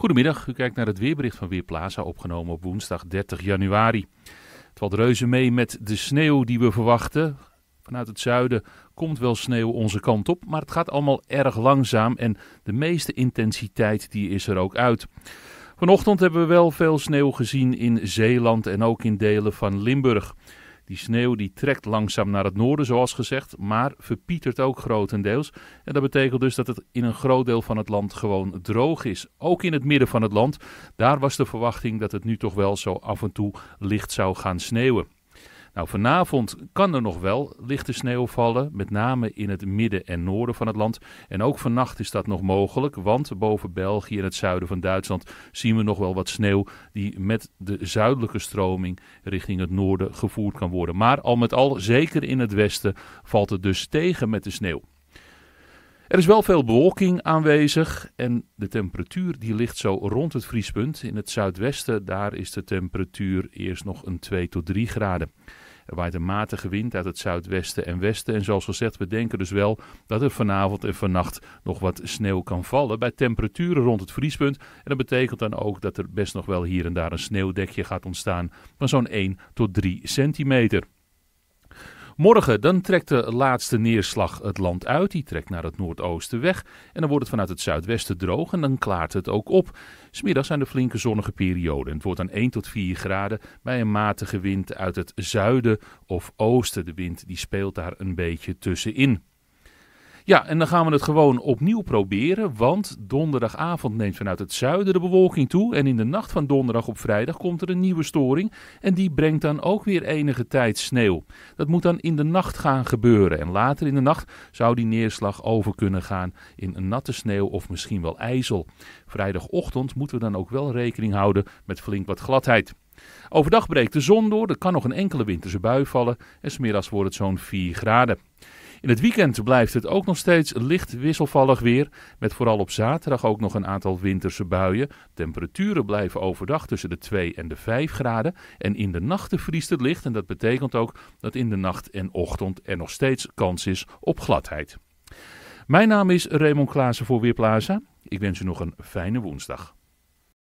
Goedemiddag, u kijkt naar het weerbericht van Weerplaza, opgenomen op woensdag 30 januari. Het valt reuze mee met de sneeuw die we verwachten. Vanuit het zuiden komt wel sneeuw onze kant op, maar het gaat allemaal erg langzaam en de meeste intensiteit die is er ook uit. Vanochtend hebben we wel veel sneeuw gezien in Zeeland en ook in delen van Limburg. Die sneeuw die trekt langzaam naar het noorden, zoals gezegd, maar verpietert ook grotendeels. En dat betekent dus dat het in een groot deel van het land gewoon droog is. Ook in het midden van het land. Daar was de verwachting dat het nu toch wel zo af en toe licht zou gaan sneeuwen. Nou, vanavond kan er nog wel lichte sneeuw vallen, met name in het midden en noorden van het land. En ook vannacht is dat nog mogelijk, want boven België en het zuiden van Duitsland zien we nog wel wat sneeuw die met de zuidelijke stroming richting het noorden gevoerd kan worden. Maar al met al, zeker in het westen, valt het dus tegen met de sneeuw. Er is wel veel bewolking aanwezig en de temperatuur die ligt zo rond het vriespunt. In het zuidwesten, daar is de temperatuur eerst nog een 2 tot 3 graden. Er waait een matige wind uit het zuidwesten en westen. En zoals gezegd, we denken dus wel dat er vanavond en vannacht nog wat sneeuw kan vallen. Bij temperaturen rond het vriespunt. En dat betekent dan ook dat er best nog wel hier en daar een sneeuwdekje gaat ontstaan van zo'n 1 tot 3 centimeter. Morgen dan trekt de laatste neerslag het land uit. Die trekt naar het noordoosten weg. En dan wordt het vanuit het zuidwesten droog en dan klaart het ook op. Smiddag zijn er flinke zonnige perioden. Het wordt dan 1 tot 4 graden bij een matige wind uit het zuiden of oosten. De wind die speelt daar een beetje tussenin. Ja, en dan gaan we het gewoon opnieuw proberen. Want donderdagavond neemt vanuit het zuiden de bewolking toe. En in de nacht van donderdag op vrijdag komt er een nieuwe storing. En die brengt dan ook weer enige tijd sneeuw. Dat moet dan in de nacht gaan gebeuren. En later in de nacht zou die neerslag over kunnen gaan in natte sneeuw of misschien wel ijzel. Vrijdagochtend moeten we dan ook wel rekening houden met flink wat gladheid. Overdag breekt de zon door, er kan nog een enkele winterse bui vallen en smiddags wordt het zo'n 4 graden. In het weekend blijft het ook nog steeds licht wisselvallig weer, met vooral op zaterdag ook nog een aantal winterse buien. Temperaturen blijven overdag tussen de 2 en de 5 graden en in de nachten vriest het licht en dat betekent ook dat in de nacht en ochtend er nog steeds kans is op gladheid. Mijn naam is Raymond Klaassen voor Weerplaza. Ik wens u nog een fijne woensdag.